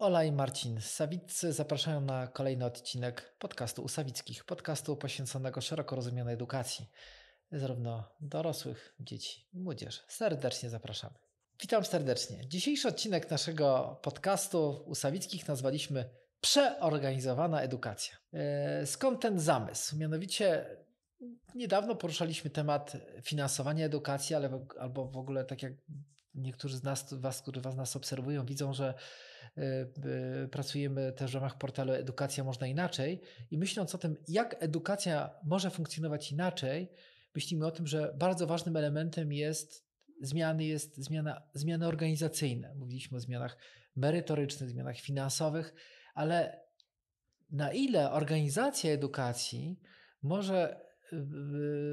Ola i Marcin Sawiccy zapraszają na kolejny odcinek podcastu u Sawickich, podcastu poświęconego szeroko rozumianej edukacji, zarówno dorosłych, dzieci i młodzieży. Serdecznie zapraszamy. Witam serdecznie. Dzisiejszy odcinek naszego podcastu u Sawickich nazwaliśmy Przeorganizowana edukacja. E, skąd ten zamysł? Mianowicie niedawno poruszaliśmy temat finansowania edukacji, ale, albo w ogóle tak jak niektórzy z nas, was, którzy was nas obserwują, widzą, że e, e, pracujemy też w ramach portalu Edukacja Można Inaczej i myśląc o tym, jak edukacja może funkcjonować inaczej, myślimy o tym, że bardzo ważnym elementem jest zmiany jest zmiana, zmiany organizacyjne. Mówiliśmy o zmianach merytorycznych, zmianach finansowych, ale na ile organizacja edukacji może e,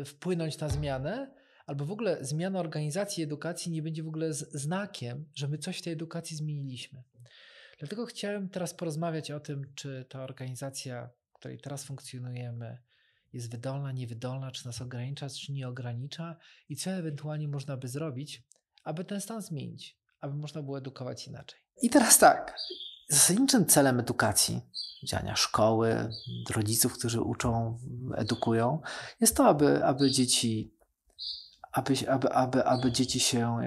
wpłynąć na zmianę, albo w ogóle zmiana organizacji edukacji nie będzie w ogóle znakiem, że my coś w tej edukacji zmieniliśmy. Dlatego chciałem teraz porozmawiać o tym, czy ta organizacja, w której teraz funkcjonujemy, jest wydolna, niewydolna, czy nas ogranicza, czy nie ogranicza i co ewentualnie można by zrobić, aby ten stan zmienić, aby można było edukować inaczej. I teraz tak. Zasadniczym celem edukacji, działania szkoły, rodziców, którzy uczą, edukują, jest to, aby, aby dzieci aby, aby, aby, aby dzieci się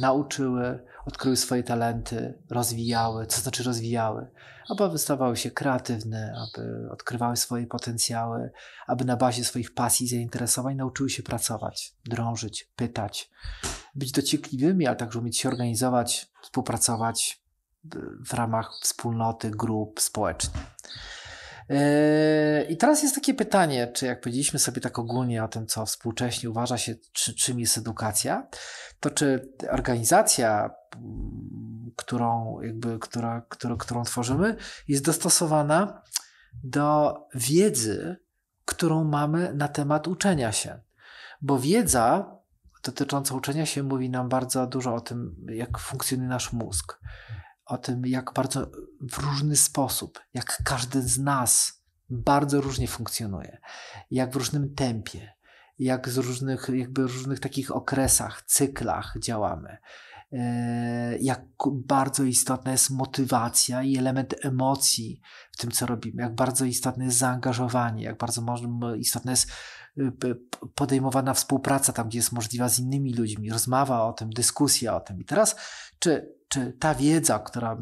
nauczyły, odkryły swoje talenty, rozwijały, co znaczy rozwijały, aby stawały się kreatywne, aby odkrywały swoje potencjały, aby na bazie swoich pasji i zainteresowań nauczyły się pracować, drążyć, pytać, być dociekliwymi, ale także umieć się organizować, współpracować w ramach wspólnoty, grup społecznych. Yy, I teraz jest takie pytanie, czy jak powiedzieliśmy sobie tak ogólnie o tym, co współcześnie uważa się, czy, czym jest edukacja, to czy organizacja, mm, którą, jakby, która, którą, którą tworzymy, jest dostosowana do wiedzy, którą mamy na temat uczenia się. Bo wiedza dotycząca uczenia się mówi nam bardzo dużo o tym, jak funkcjonuje nasz mózg o tym, jak bardzo w różny sposób, jak każdy z nas bardzo różnie funkcjonuje, jak w różnym tempie, jak z różnych, jakby różnych takich okresach, cyklach działamy. E, jak bardzo istotna jest motywacja i element emocji w tym, co robimy, jak bardzo istotne jest zaangażowanie, jak bardzo istotna jest y, podejmowana współpraca tam, gdzie jest możliwa z innymi ludźmi, rozmowa o tym, dyskusja o tym. I teraz, czy czy ta wiedza, która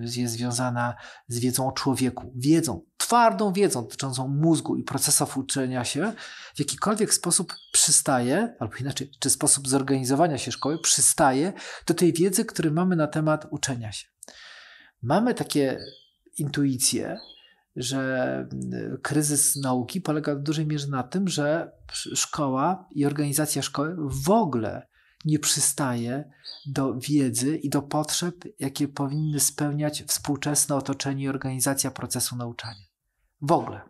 jest związana z wiedzą o człowieku, wiedzą, twardą wiedzą dotyczącą mózgu i procesów uczenia się, w jakikolwiek sposób przystaje, albo inaczej, czy sposób zorganizowania się szkoły przystaje do tej wiedzy, którą mamy na temat uczenia się. Mamy takie intuicje, że e, kryzys nauki polega w dużej mierze na tym, że szkoła i organizacja szkoły w ogóle nie przystaje do wiedzy i do potrzeb, jakie powinny spełniać współczesne otoczenie i organizacja procesu nauczania. W ogóle.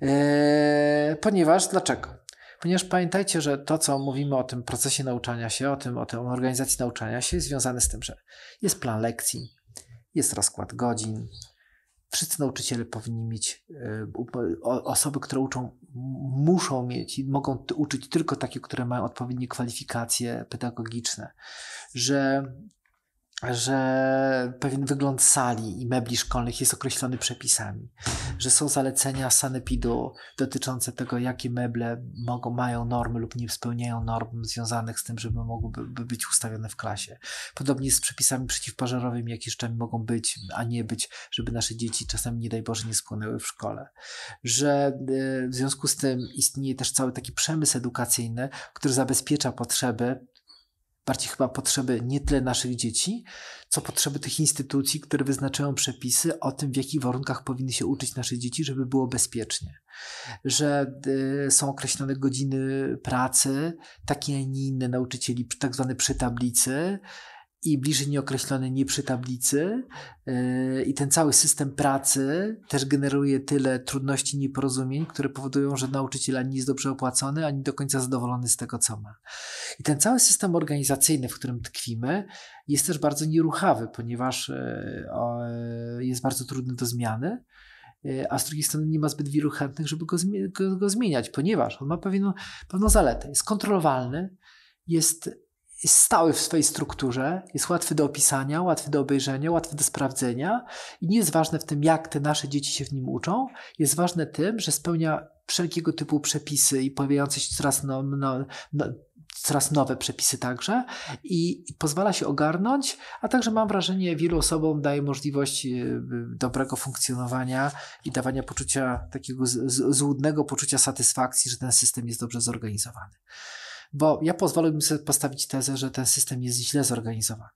Eee, ponieważ dlaczego? Ponieważ pamiętajcie, że to, co mówimy o tym procesie nauczania się, o tym, o tym organizacji nauczania się, jest związane z tym, że jest plan lekcji, jest rozkład godzin, wszyscy nauczyciele powinni mieć, e, osoby, które uczą, muszą mieć i mogą uczyć tylko takie, które mają odpowiednie kwalifikacje pedagogiczne, że że pewien wygląd sali i mebli szkolnych jest określony przepisami, że są zalecenia sanepidu dotyczące tego, jakie meble mogą, mają normy lub nie spełniają norm związanych z tym, żeby mogły być ustawione w klasie. Podobnie z przepisami przeciwpożarowymi, jakie czasami mogą być, a nie być, żeby nasze dzieci czasami, nie daj Boże, nie spłonęły w szkole. Że e, w związku z tym istnieje też cały taki przemysł edukacyjny, który zabezpiecza potrzeby bardziej chyba potrzeby nie tyle naszych dzieci, co potrzeby tych instytucji, które wyznaczają przepisy o tym, w jakich warunkach powinny się uczyć nasze dzieci, żeby było bezpiecznie. Że y, są określone godziny pracy, takie, a nie inne nauczycieli, tak zwane przy tablicy, i bliżej nieokreślony nie przy tablicy. E, I ten cały system pracy też generuje tyle trudności, nieporozumień, które powodują, że nauczyciel ani jest dobrze opłacony, ani do końca zadowolony z tego, co ma. I ten cały system organizacyjny, w którym tkwimy, jest też bardzo nieruchawy, ponieważ e, e, jest bardzo trudny do zmiany a z drugiej strony nie ma zbyt wielu chętnych, żeby go, go, go zmieniać, ponieważ on ma pewną, pewną zaletę. Jest kontrolowalny, jest jest stały w swojej strukturze, jest łatwy do opisania, łatwy do obejrzenia, łatwy do sprawdzenia i nie jest ważne w tym, jak te nasze dzieci się w nim uczą, jest ważne tym, że spełnia wszelkiego typu przepisy i pojawiające się coraz, no, no, no, coraz nowe przepisy także i, i, pozwala się ogarnąć, a także mam wrażenie wielu osobom daje możliwość y, y, dobrego funkcjonowania i dawania poczucia takiego z, z, złudnego poczucia satysfakcji, że ten system jest dobrze zorganizowany. Bo ja pozwoliłbym sobie postawić tezę, że ten system jest źle zorganizowany.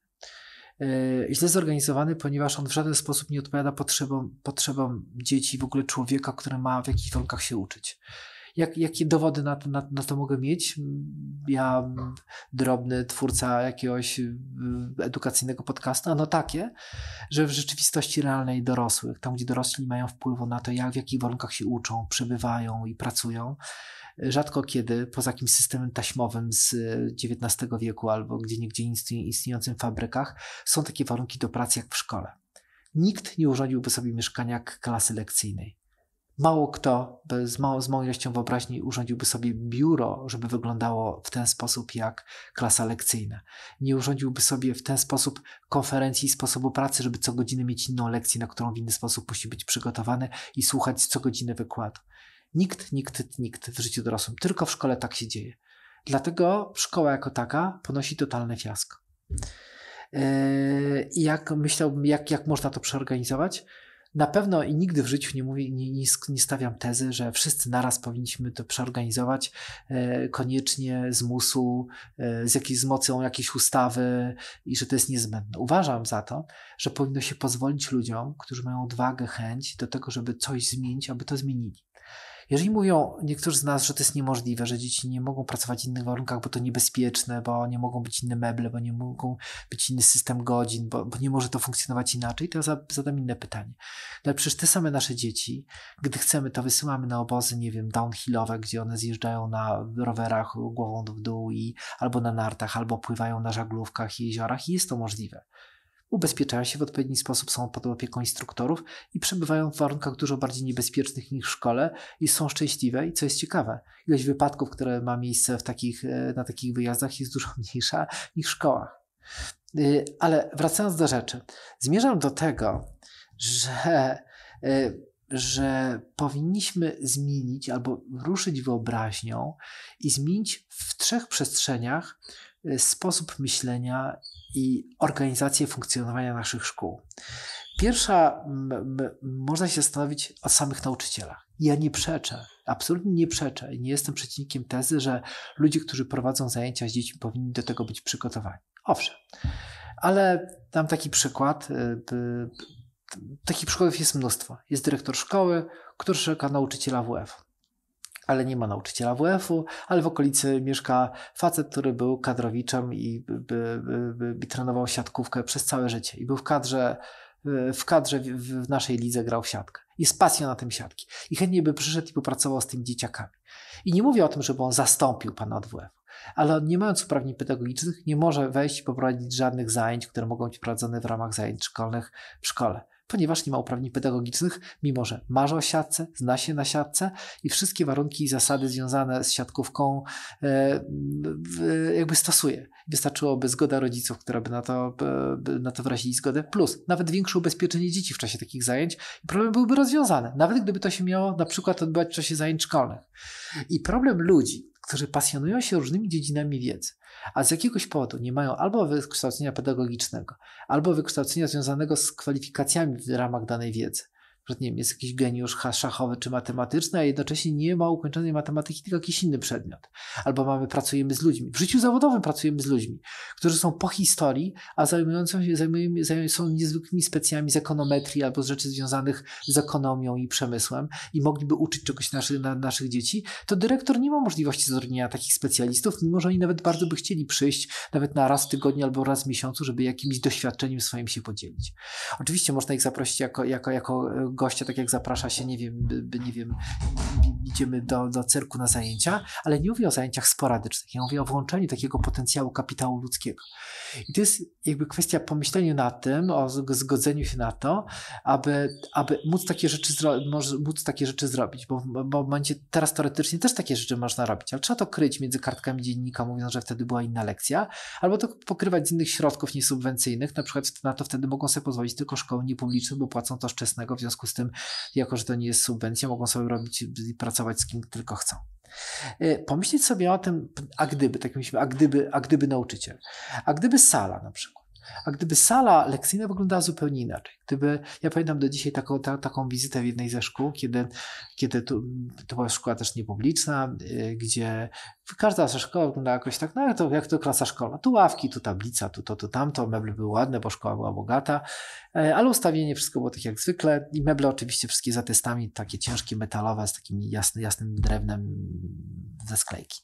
E, źle zorganizowany, ponieważ on w żaden sposób nie odpowiada potrzebom, potrzebom dzieci, w ogóle człowieka, który ma w jakich warunkach się uczyć. Jak, jakie dowody na to, na, na to, mogę mieć? Ja, drobny twórca jakiegoś y, edukacyjnego podcastu, no takie, że w rzeczywistości realnej dorosłych, tam gdzie dorośli mają wpływu na to, jak w jakich warunkach się uczą, przebywają i pracują, rzadko kiedy poza jakimś systemem taśmowym z XIX e, wieku albo gdzie niegdzie istniejącym fabrykach są takie warunki do pracy jak w szkole. Nikt nie urządziłby sobie mieszkania jak klasy lekcyjnej. Mało kto z mało z małą ilością wyobraźni urządziłby sobie biuro, żeby wyglądało w ten sposób jak klasa lekcyjna. Nie urządziłby sobie w ten sposób konferencji i sposobu pracy, żeby co godzinę mieć inną lekcję, na którą w inny sposób musi być przygotowany i słuchać co godzinę wykładu. Nikt, nikt, nikt w życiu dorosłym, tylko w szkole tak się dzieje. Dlatego szkoła jako taka ponosi totalne fiasko. Yy, jak myślałbym, jak, jak można to przeorganizować? Na pewno i nigdy w życiu nie mówię, nie, nie, stawiam tezy, że wszyscy naraz powinniśmy to przeorganizować yy, koniecznie z musu, yy, z, jakiej, z mocą jakiejś ustawy i że to jest niezbędne. Uważam za to, że powinno się pozwolić ludziom, którzy mają odwagę, chęć do tego, żeby coś zmienić, aby to zmienili. Jeżeli mówią niektórzy z nas, że to jest niemożliwe, że dzieci nie mogą pracować w innych warunkach, bo to niebezpieczne, bo nie mogą być inne meble, bo nie mogą być inny system godzin, bo, bo nie może to funkcjonować inaczej, to ja zadam inne pytanie. No ale przecież te same nasze dzieci, gdy chcemy, to wysyłamy na obozy, nie wiem, downhillowe, gdzie one zjeżdżają na rowerach głową w dół i albo na nartach, albo pływają na żaglówkach i jeziorach i jest to możliwe ubezpieczają się w odpowiedni sposób, są pod opieką instruktorów i przebywają w warunkach dużo bardziej niebezpiecznych niż w szkole i są szczęśliwe. I co jest ciekawe, ilość wypadków, które ma miejsce w takich, e, na takich wyjazdach jest dużo mniejsza niż w szkołach. E, ale wracając do rzeczy, zmierzam do tego, że, e, że powinniśmy zmienić albo ruszyć wyobraźnią i zmienić w trzech przestrzeniach sposób myślenia i organizację funkcjonowania naszych szkół. Pierwsza, można się zastanowić o samych nauczycielach. Ja nie przeczę, absolutnie nie przeczę i nie jestem przeciwnikiem tezy, że ludzie, którzy prowadzą zajęcia z dziećmi, powinni do tego być przygotowani. Owszem, ale dam taki przykład. Y, y, y, takich przykładów jest mnóstwo. Jest dyrektor szkoły, który szuka nauczyciela WF ale nie ma nauczyciela WF-u, ale w okolicy mieszka facet, który był kadrowiczem i, by, by, by, trenował siatkówkę przez całe życie i był w kadrze w kadrze w, naszej lidze grał w siatkę. I z pasją na tym siatki. I chętnie by przyszedł i popracował z tymi dzieciakami. I nie mówię o tym, żeby on zastąpił pana od WF, ale on nie mając uprawnień pedagogicznych nie może wejść i poprowadzić żadnych zajęć, które mogą być prowadzone w ramach zajęć szkolnych w szkole ponieważ nie ma uprawnień pedagogicznych, mimo że marzy o siatce, zna się na siatce i wszystkie warunki i zasady związane z siatkówką e, jakby stosuje. Wystarczyłoby zgoda rodziców, która by na to, e, by na to wyrazili zgodę, plus nawet większe ubezpieczenie dzieci w czasie takich zajęć i problem byłby rozwiązany, nawet gdyby to się miało na przykład odbywać w czasie zajęć szkolnych. I problem ludzi, którzy pasjonują się różnymi dziedzinami wiedzy, a z jakiegoś powodu nie mają albo wykształcenia pedagogicznego, albo wykształcenia związanego z kwalifikacjami w ramach danej wiedzy, że nie wiem, jest jakiś geniusz szachowy czy matematyczny, a jednocześnie nie ma ukończonej matematyki, tylko jakiś inny przedmiot. Albo mamy, pracujemy z ludźmi. W życiu zawodowym pracujemy z ludźmi, którzy są po historii, a zajmującą się, zajmują, zajmują, są niezwykłymi specjami z ekonometrii albo z rzeczy związanych z ekonomią i przemysłem i mogliby uczyć czegoś naszy, na, naszych dzieci, to dyrektor nie ma możliwości zatrudnienia takich specjalistów, mimo że oni nawet bardzo by chcieli przyjść nawet na raz w tygodniu albo raz w miesiącu, żeby jakimś doświadczeniem swoim się podzielić. Oczywiście można ich zaprosić jako, jako, jako e, gościa, tak jak zaprasza się, nie wiem, nie wiem idziemy do, do cyrku na zajęcia, ale nie mówię o zajęciach sporadycznych, ja mówię o włączeniu takiego potencjału kapitału ludzkiego. I to jest jakby kwestia pomyślenia na tym, o zgodzeniu się na to, aby, aby móc, takie rzeczy móc takie rzeczy zrobić, bo, bo w momencie teraz teoretycznie też takie rzeczy można robić, ale trzeba to kryć między kartkami dziennika, mówiąc, że wtedy była inna lekcja, albo to pokrywać z innych środków niesubwencyjnych, na przykład na to wtedy mogą sobie pozwolić tylko szkoły niepubliczne, bo płacą to szczęsnego, w związku związku z tym, jako że to nie jest subwencja, mogą sobie robić i pracować z kim tylko chcą. E, pomyśleć sobie o tym, a gdyby, tak myślimy, a gdyby, a gdyby nauczyciel, a gdyby sala na przykład. A gdyby sala lekcyjna wyglądała zupełnie inaczej, gdyby, ja pamiętam do dzisiaj taką, ta, taką wizytę w jednej ze szkół, kiedy, kiedy tu, to była szkoła też niepubliczna, y, gdzie każda ze szkoła wyglądała jakoś tak, no jak to, jak to klasa szkolna, tu ławki, tu tablica, tu to, tu tamto, meble były ładne, bo szkoła była bogata, e, ale ustawienie wszystko było tak jak zwykle i meble oczywiście wszystkie za testami, takie ciężkie, metalowe, z takim jasny, jasnym drewnem ze sklejki.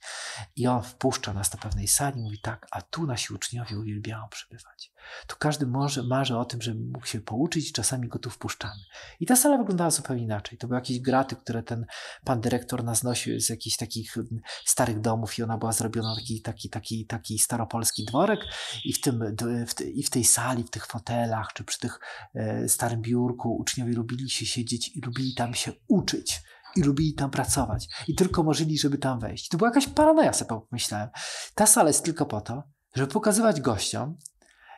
I on wpuszcza nas do pewnej sali i mówi tak, a tu nasi uczniowie uwielbiają przybywać to każdy może marzy o tym, żeby mógł się pouczyć i czasami go tu wpuszczamy. I ta sala wyglądała zupełnie inaczej. To były jakieś graty, które ten pan dyrektor nas nosił z jakichś takich mm, starych domów i ona była zrobiona taki, taki, taki, taki staropolski dworek i w, tym, w i w tej sali, w tych fotelach czy przy tych e, starym biurku uczniowie lubili się siedzieć i lubili tam się uczyć i lubili tam pracować i tylko marzyli, żeby tam wejść. To była jakaś paranoja, sobie pomyślałem. Ta sala jest tylko po to, żeby pokazywać gościom,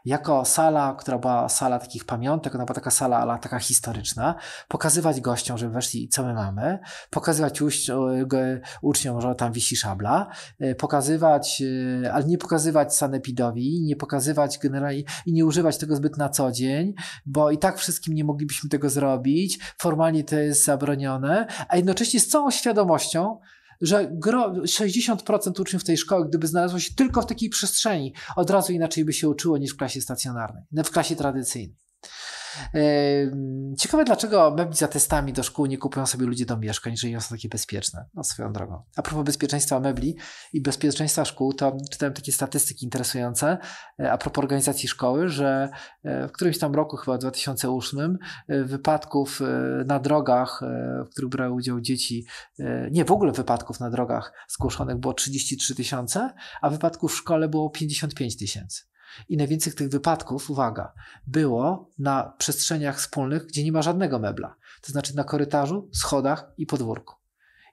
jako sala, która była sala takich pamiątek, ona była taka sala ale taka historyczna, pokazywać gościom, żeby weszli co my mamy, pokazywać uczniom, że tam wisi szabla, y, pokazywać, y, ale nie pokazywać sanepidowi, nie pokazywać generalnie i nie używać tego zbyt na co dzień, bo i tak wszystkim nie moglibyśmy tego zrobić, formalnie to jest zabronione, a jednocześnie z całą świadomością, że gro, 60% uczniów tej szkoły, gdyby znalazło się tylko w takiej przestrzeni, od razu inaczej by się uczyło niż w klasie stacjonarnej, w klasie tradycyjnej. Ciekawe, dlaczego mebli za testami do szkół nie kupują sobie ludzie do mieszkań, jeżeli nie są takie bezpieczne. No swoją drogą. A propos bezpieczeństwa mebli i bezpieczeństwa szkół, to czytałem takie statystyki interesujące e, a propos organizacji szkoły, że e, w którymś tam roku, chyba w 2008, e, wypadków na drogach, w których brały udział dzieci, nie, w ogóle wypadków na drogach zgłoszonych było 33 tysiące, a wypadków w szkole było 55 tysięcy. I najwięcej tych wypadków, uwaga, było na przestrzeniach wspólnych, gdzie nie ma żadnego mebla. To znaczy na korytarzu, schodach i podwórku.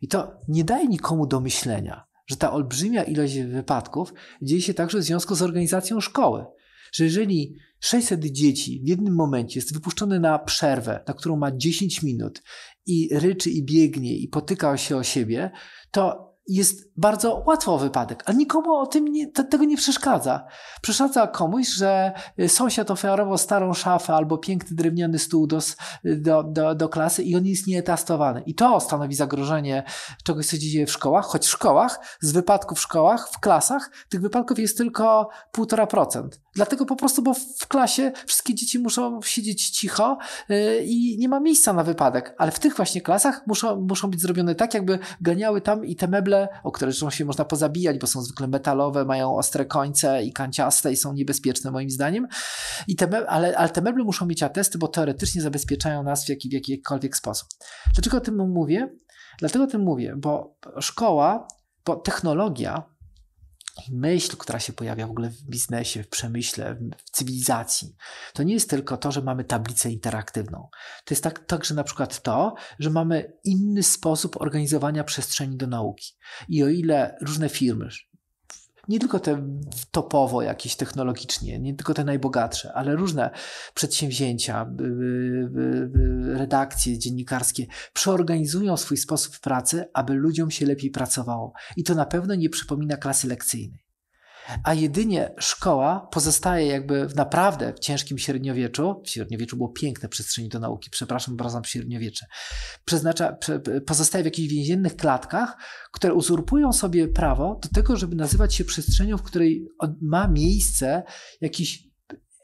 I to nie daje nikomu do myślenia, że ta olbrzymia ilość wypadków dzieje się także w związku z organizacją szkoły. Że jeżeli 600 dzieci w jednym momencie jest wypuszczone na przerwę, na którą ma 10 minut i ryczy i biegnie i potyka się o siebie, to jest bardzo łatwo o wypadek, a nikomu o tym nie, tego nie przeszkadza. Przeszkadza komuś, że y, sąsiad ofiarował starą szafę albo piękny drewniany stół do, y, do, do, do klasy i on jest nieetastowany. I to stanowi zagrożenie czegoś, co się dzieje w szkołach, choć w szkołach, z wypadków w szkołach, w klasach, tych wypadków jest tylko 1,5%. Dlatego po prostu, bo w klasie wszystkie dzieci muszą siedzieć cicho y, i nie ma miejsca na wypadek, ale w tych właśnie klasach muszą, muszą być zrobione tak, jakby ganiały tam i te meble o które zresztą się można pozabijać, bo są zwykle metalowe, mają ostre końce i kanciaste i są niebezpieczne moim zdaniem. I te ale, ale te meble muszą mieć atesty, bo teoretycznie zabezpieczają nas w, jaki, w jakikolwiek sposób. Dlaczego o tym mówię? Dlatego o tym mówię, bo szkoła, bo technologia myśl, która się pojawia w ogóle w biznesie, w przemyśle, w cywilizacji, to nie jest tylko to, że mamy tablicę interaktywną. To jest tak, także na przykład to, że mamy inny sposób organizowania przestrzeni do nauki. I o ile różne firmy, nie tylko te topowo jakieś technologicznie, nie tylko te najbogatsze, ale różne przedsięwzięcia, y, y, y, redakcje dziennikarskie przeorganizują swój sposób pracy, aby ludziom się lepiej pracowało. I to na pewno nie przypomina klasy lekcyjnej a jedynie szkoła pozostaje jakby w naprawdę w ciężkim średniowieczu, w średniowieczu było piękne przestrzeni do nauki, przepraszam, wracam w średniowiecze, przeznacza, pozostaje w jakichś więziennych klatkach, które uzurpują sobie prawo do tego, żeby nazywać się przestrzenią, w której ma miejsce jakiś,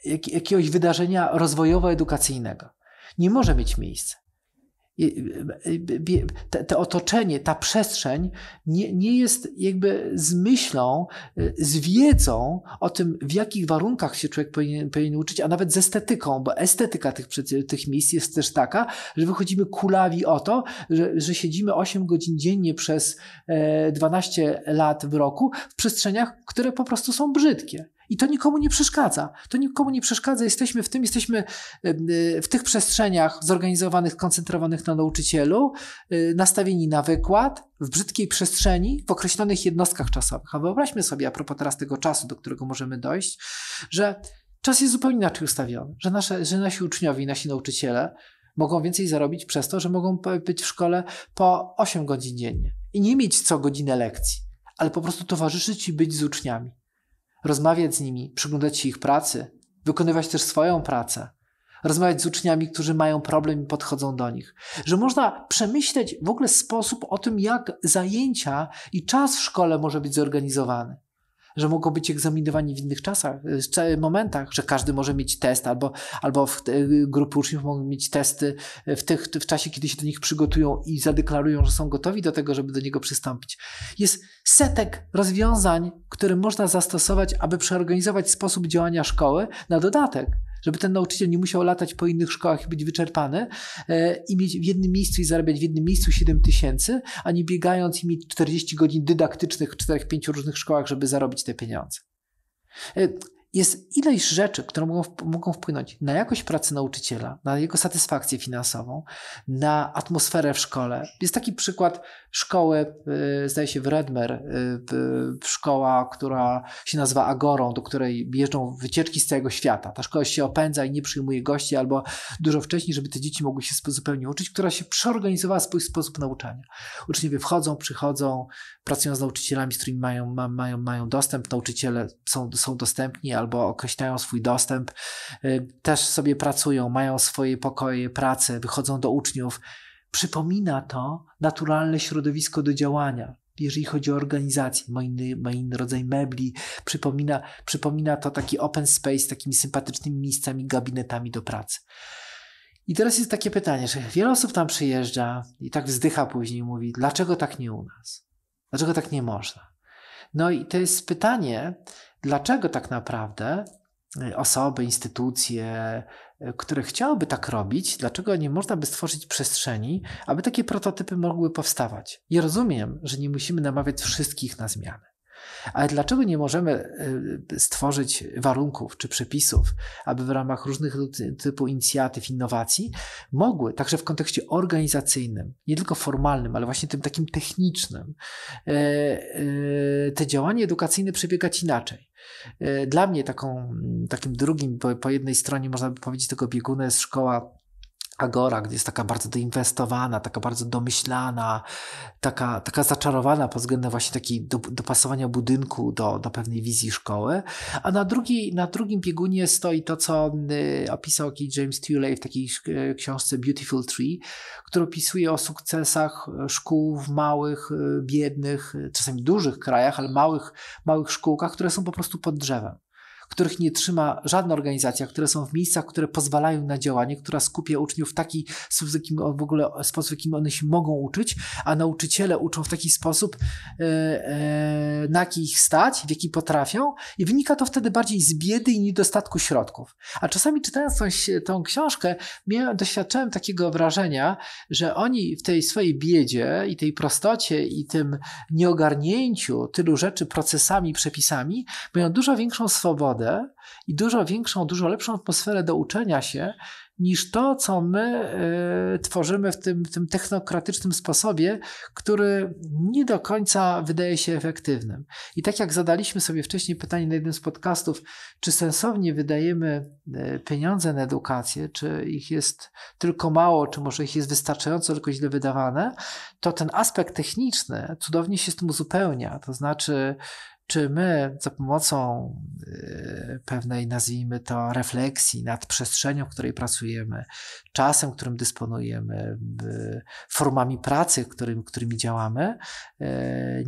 jak, jakiegoś wydarzenia rozwojowo-edukacyjnego. Nie może mieć miejsca to otoczenie, ta przestrzeń nie, nie jest jakby z myślą, y, z wiedzą o tym, w jakich warunkach się człowiek powinien, powinien uczyć, a nawet z estetyką, bo estetyka tych, tych miejsc jest też taka, że wychodzimy kulawi o to, że, że siedzimy 8 godzin dziennie przez 12 e, lat w roku w przestrzeniach, które po prostu są brzydkie. I to nikomu nie przeszkadza. To nikomu nie przeszkadza. Jesteśmy w tym, jesteśmy y, w tych przestrzeniach zorganizowanych, koncentrowanych na nauczycielu, y, nastawieni na wykład, w brzydkiej przestrzeni, w określonych jednostkach czasowych. A wyobraźmy sobie, a propos teraz tego czasu, do którego możemy dojść, że czas jest zupełnie inaczej ustawiony, że, nasze, że nasi uczniowie, nasi nauczyciele mogą więcej zarobić przez to, że mogą być w szkole po 8 godzin dziennie i nie mieć co godzinę lekcji, ale po prostu towarzyszyć i być z uczniami rozmawiać z nimi, przyglądać się ich pracy, wykonywać też swoją pracę, rozmawiać z uczniami, którzy mają problem i podchodzą do nich. Że można przemyśleć w ogóle sposób o tym, jak zajęcia i czas w szkole może być zorganizowany że mogą być egzaminowani w innych czasach, y, w momentach, że każdy może mieć test, albo, albo w, y, grupy uczniów mogą mieć testy y, w, tych, w czasie, kiedy się do nich przygotują i zadeklarują, że są gotowi do tego, żeby do niego przystąpić. Jest setek rozwiązań, które można zastosować, aby przeorganizować sposób działania szkoły na dodatek żeby ten nauczyciel nie musiał latać po innych szkołach i być wyczerpany e, i mieć w jednym miejscu i zarabiać w jednym miejscu 7 tysięcy, a nie biegając i mieć 40 godzin dydaktycznych w 4-5 różnych szkołach, żeby zarobić te pieniądze. E, jest ileś rzeczy, które mogą, wpłynąć na jakość pracy nauczyciela, na jego satysfakcję finansową, na atmosferę w szkole. Jest taki przykład szkoły, y, zdaje się w Redmer, y, szkoła, która się nazywa Agorą, do której jeżdżą wycieczki z całego świata. Ta szkoła się opędza i nie przyjmuje gości albo dużo wcześniej, żeby te dzieci mogły się zupełnie uczyć, która się przeorganizowała swój sposób nauczania. Uczniowie wchodzą, przychodzą, pracują z nauczycielami, z którymi mają, mają, mają dostęp, nauczyciele są, są dostępni, ale albo określają swój dostęp, y, też sobie pracują, mają swoje pokoje pracę, wychodzą do uczniów. Przypomina to naturalne środowisko do działania jeżeli chodzi o organizację, ma inny, ma inny rodzaj mebli, przypomina, przypomina to taki open space z takimi sympatycznymi miejscami, gabinetami do pracy. I teraz jest takie pytanie, że wiele osób tam przyjeżdża i tak wzdycha później, mówi, dlaczego tak nie u nas? Dlaczego tak nie można? No i to jest pytanie, dlaczego tak naprawdę y, osoby, instytucje, y, które chciałyby tak robić, dlaczego nie można by stworzyć przestrzeni, aby takie prototypy mogły powstawać. Ja rozumiem, że nie musimy namawiać wszystkich na zmiany. Ale dlaczego nie możemy e, stworzyć warunków czy przepisów, aby w ramach różnych typu inicjatyw, innowacji mogły, także w kontekście organizacyjnym, nie tylko formalnym, ale właśnie tym takim technicznym, e, e, te działania edukacyjne przebiegać inaczej? Dla mnie taką, takim drugim, po, po jednej stronie można by powiedzieć tego bieguna jest szkoła Agora, gdzie jest taka bardzo doinwestowana, taka bardzo domyślana, taka, taka zaczarowana pod względem właśnie takiej do, dopasowania budynku do, do pewnej wizji szkoły. A na, drugi, na drugim biegunie stoi to, co y, opisał James Tuley w takiej y, książce Beautiful Tree, który opisuje o sukcesach y, szkół w małych, biednych, czasami dużych krajach, ale małych, małych szkółkach, które są po prostu pod drzewem których nie trzyma żadna organizacja, które są w miejscach, które pozwalają na działanie, która skupia uczniów w taki sposób, jakim w ogóle sposób, jakim one się mogą uczyć, a nauczyciele uczą w taki sposób, e, e, na jaki ich stać, w jaki potrafią i wynika to wtedy bardziej z biedy i niedostatku środków. A czasami czytając tą, tą książkę, miałem, doświadczałem takiego wrażenia, że oni w tej swojej biedzie i tej prostocie i tym nieogarnięciu tylu rzeczy procesami, przepisami, mają dużo większą swobodę i dużo większą, dużo lepszą atmosferę do uczenia się niż to, co my y, tworzymy w tym, w tym technokratycznym sposobie, który nie do końca wydaje się efektywnym. I tak jak zadaliśmy sobie wcześniej pytanie na jednym z podcastów, czy sensownie wydajemy y, pieniądze na edukację, czy ich jest tylko mało, czy może ich jest wystarczająco, tylko źle wydawane, to ten aspekt techniczny cudownie się z tym uzupełnia. To znaczy, czy my za pomocą y, pewnej, nazwijmy to, refleksji nad przestrzenią, w której pracujemy, czasem, którym dysponujemy, formami pracy, którym, którymi działamy, y,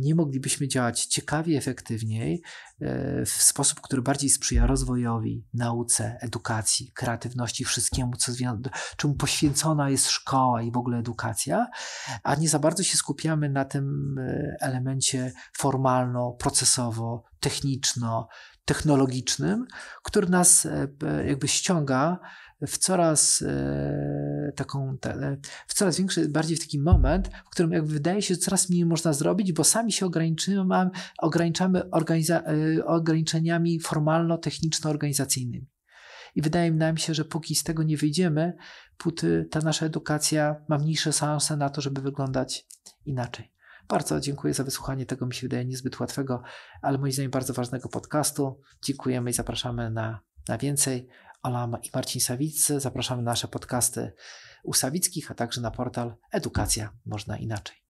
nie moglibyśmy działać ciekawiej, efektywniej, y, w sposób, który bardziej sprzyja rozwojowi, nauce, edukacji, kreatywności, wszystkiemu, co czemu poświęcona jest szkoła i w ogóle edukacja, a nie za bardzo się skupiamy na tym elemencie formalno-procesowym, finansowo-techniczno-technologicznym, który nas e, jakby ściąga w coraz e, taką, e, w coraz większy, bardziej w taki moment, w którym jakby wydaje się, że coraz mniej można zrobić, bo sami się ograniczymy, ograniczamy ograniczeniami formalno-techniczno-organizacyjnymi. I wydaje nam się, że póki z tego nie wyjdziemy, póty ta nasza edukacja ma mniejsze szanse na to, żeby wyglądać inaczej. Bardzo dziękuję za wysłuchanie tego, mi się wydaje, niezbyt łatwego, ale moim zdaniem bardzo ważnego podcastu. Dziękujemy i zapraszamy na, na więcej. Ola i Marcin Sawicy, Zapraszamy na nasze podcasty u Sawickich, a także na portal Edukacja Można Inaczej.